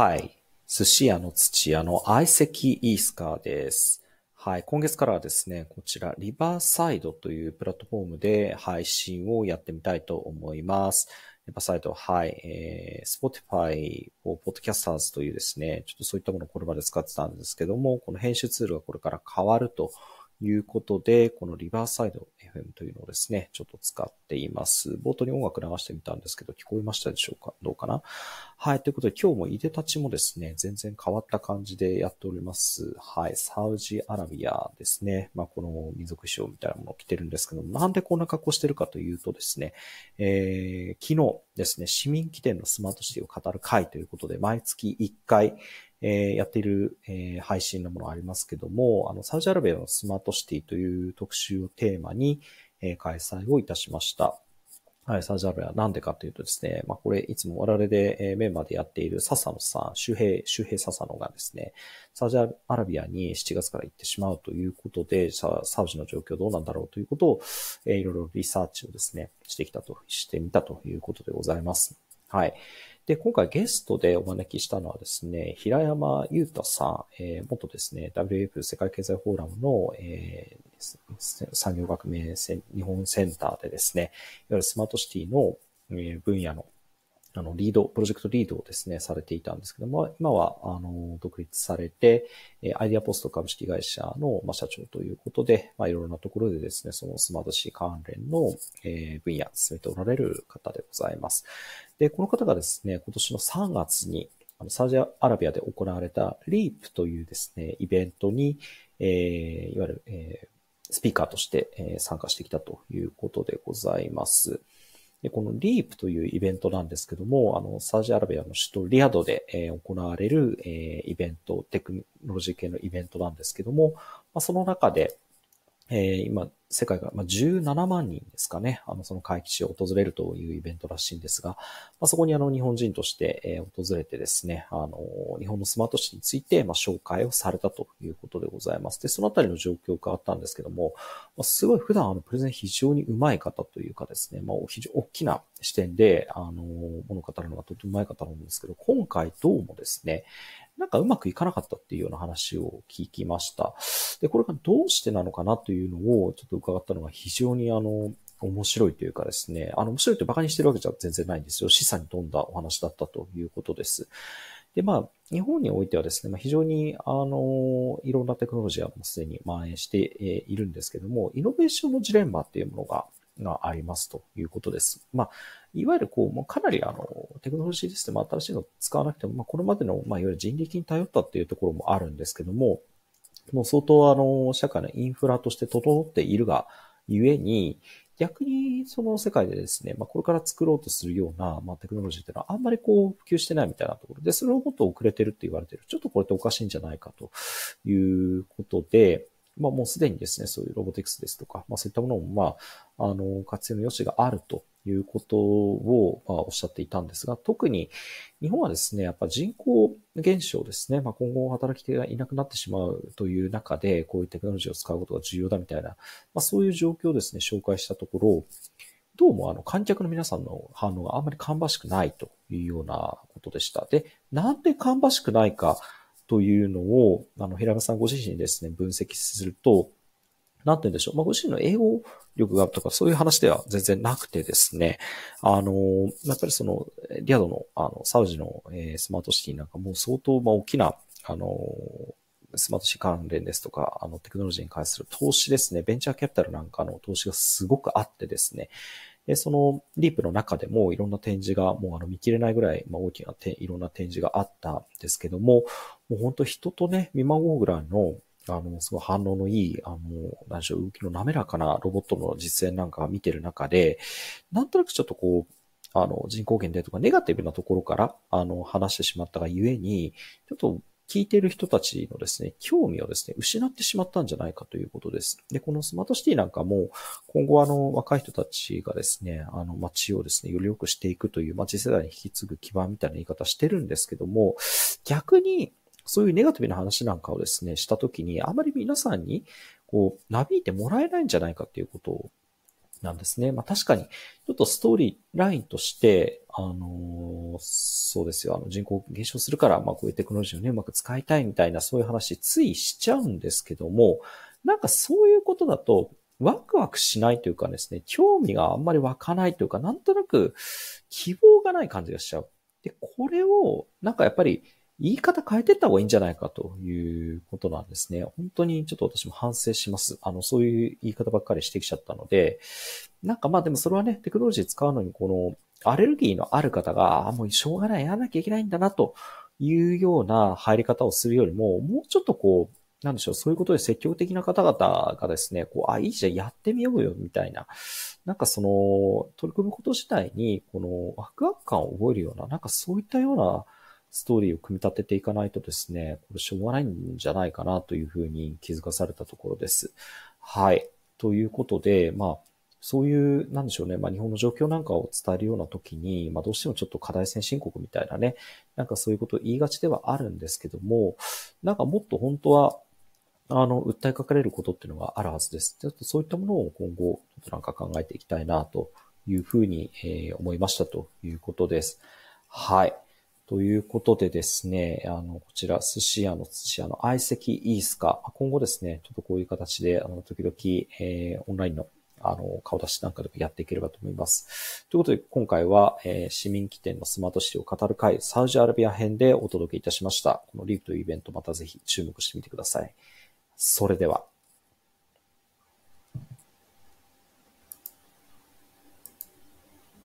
はい。寿司屋の土屋の相席イースカーです。はい。今月からはですね、こちら、リバーサイドというプラットフォームで配信をやってみたいと思います。リバーサイド、はい。えー、Spotify for Podcasters というですね、ちょっとそういったものをこれまで使ってたんですけども、この編集ツールがこれから変わると。いうことで、このリバーサイド FM というのをですね、ちょっと使っています。冒頭に音楽流してみたんですけど、聞こえましたでしょうかどうかなはい。ということで、今日もいでたちもですね、全然変わった感じでやっております。はい。サウジアラビアですね。まあ、この民族衣装みたいなものを着てるんですけど、なんでこんな格好してるかというとですね、えー、昨日ですね、市民起点のスマートシティを語る会ということで、毎月1回、えやっている、え配信のものありますけども、あの、サウジアラビアのスマートシティという特集をテーマに、え開催をいたしました。はい、サウジアラビアなんでかというとですね、まあこれいつも我々で、えメンバーでやっている笹野さん、周平、周平笹野がですね、サウジアラビアに7月から行ってしまうということで、サウジの状況どうなんだろうということを、えいろいろリサーチをですね、してきたと、してみたということでございます。はい。で、今回ゲストでお招きしたのはですね、平山裕太さん、えー、元ですね、WF 世界経済フォーラムの、えー、産業革命日本センターでですね、いわゆるスマートシティの分野のあの、リード、プロジェクトリードをですね、されていたんですけども、今は、あの、独立されて、えアイディアポスト株式会社の、ま社長ということで、まいろいろなところでですね、そのスマートシー関連の、え分野、進めておられる方でございます。で、この方がですね、今年の3月に、あの、サウジアラビアで行われたリ e a p というですね、イベントに、えー、いわゆる、えー、スピーカーとして参加してきたということでございます。で、このリープというイベントなんですけども、あの、サージアラビアの首都リアドで、えー、行われる、えー、イベント、テクノロジー系のイベントなんですけども、まあ、その中で、えー、今、世界が、まあ、17万人ですかね、あの、その会期地を訪れるというイベントらしいんですが、まあ、そこにあの、日本人として、え訪れてですね、あの、日本のスマート市について、まあ、紹介をされたということでございます。で、そのあたりの状況があったんですけども、まあ、すごい普段、あの、プレゼン非常に上手い方というかですね、まあ、非常に大きな視点で、あの、物語るのがとても上手い方なんですけど、今回どうもですね、なんかうまくいかなかったっていうような話を聞きました。で、これがどうしてなのかなというのをちょっと伺ったのが非常にあの、面白いというかですね、あの、面白いと馬鹿にしてるわけじゃ全然ないんですよ。示唆に富んだお話だったということです。で、まあ、日本においてはですね、まあ、非常に、あの、いろんなテクノロジーはもうすでに蔓延しているんですけども、イノベーションのジレンマっていうものががありますということです。まあ、いわゆるこう、もうかなりあの、テクノロジーですね、まあ、新しいのを使わなくても、まあ、これまでの、まあ、いわゆる人力に頼ったっていうところもあるんですけども、もう相当あの、社会のインフラとして整っているが、ゆえに、逆にその世界でですね、まあ、これから作ろうとするような、まあ、テクノロジーっていうのはあんまりこう普及してないみたいなところで、それをもっと遅れてるって言われてる。ちょっとこれっておかしいんじゃないかということで、まあ、もうすでにですね、そういうロボティクスですとか、まあ、そういったものも、まあ、あの、活用の余地があるということを、まあ、おっしゃっていたんですが、特に日本はですね、やっぱ人口減少ですね、まあ、今後働き手がいなくなってしまうという中で、こういうテクノロジーを使うことが重要だみたいな、まあ、そういう状況をですね、紹介したところ、どうもあの観客の皆さんの反応があんまり芳しくないというようなことでした。で、なんで芳しくないかというのを、あの、平山さんご自身ですね、分析すると、なんて言うんでしょう。まあ、ご自身の英語力がとか、そういう話では全然なくてですね。あの、やっぱりその、リアドの、あの、サウジの、えー、スマートシティなんかも相当、まあ、大きな、あの、スマートシティ関連ですとか、あの、テクノロジーに関する投資ですね。ベンチャーキャピタルなんかの投資がすごくあってですね。で、そのリープの中でもいろんな展示がもうあの見切れないぐらい、まあ、大きなていろんな展示があったんですけども、もう本当人とね、見まごうぐらいのあの、すごい反応のいい、あの、何でしょう、動きの滑らかなロボットの実演なんか見てる中で、なんとなくちょっとこう、あの、人工減でとかネガティブなところから、あの、話してしまったがゆえに、ちょっと聞いてる人たちのですね、興味をですね、失ってしまったんじゃないかということです。で、このスマートシティなんかも、今後あの、若い人たちがですね、あの、街をですね、より良くしていくという、街世代に引き継ぐ基盤みたいな言い方してるんですけども、逆に、そういうネガティブな話なんかをですね、したときに、あまり皆さんに、こう、なびいてもらえないんじゃないかっていうことをなんですね。まあ確かに、ちょっとストーリーラインとして、あのー、そうですよ、あの人口減少するから、まあこういうテクノロジーをね、うまく使いたいみたいな、そういう話、ついしちゃうんですけども、なんかそういうことだと、ワクワクしないというかですね、興味があんまり湧かないというか、なんとなく希望がない感じがしちゃう。で、これを、なんかやっぱり、言い方変えてった方がいいんじゃないかということなんですね。本当にちょっと私も反省します。あの、そういう言い方ばっかりしてきちゃったので、なんかまあでもそれはね、テクノロジー使うのにこのアレルギーのある方が、あ、もうしょうがない、やらなきゃいけないんだなというような入り方をするよりも、もうちょっとこう、なんでしょう、そういうことで積極的な方々がですね、こう、あ、いいじゃん、やってみようよ、みたいな。なんかその、取り組むこと自体に、この、ワクワク感を覚えるような、なんかそういったような、ストーリーを組み立てていかないとですね、これしょうがないんじゃないかなというふうに気づかされたところです。はい。ということで、まあ、そういう、なんでしょうね、まあ、日本の状況なんかを伝えるような時に、まあ、どうしてもちょっと課題先進国みたいなね、なんかそういうことを言いがちではあるんですけども、なんかもっと本当は、あの、訴えかかれることっていうのがあるはずです。ちょっとそういったものを今後、ちょっとなんか考えていきたいなというふうに、えー、思いましたということです。はい。ということでですね、あの、こちら、寿司屋の寿司屋の相席イースカ、今後ですね、ちょっとこういう形で、あの、時々、えー、オンラインのあの、顔出しなんかでもやっていければと思います。ということで、今回は、えー、市民起点のスマートシティを語る会、サウジアラビア編でお届けいたしました。このリーフというイベント、またぜひ注目してみてください。それでは。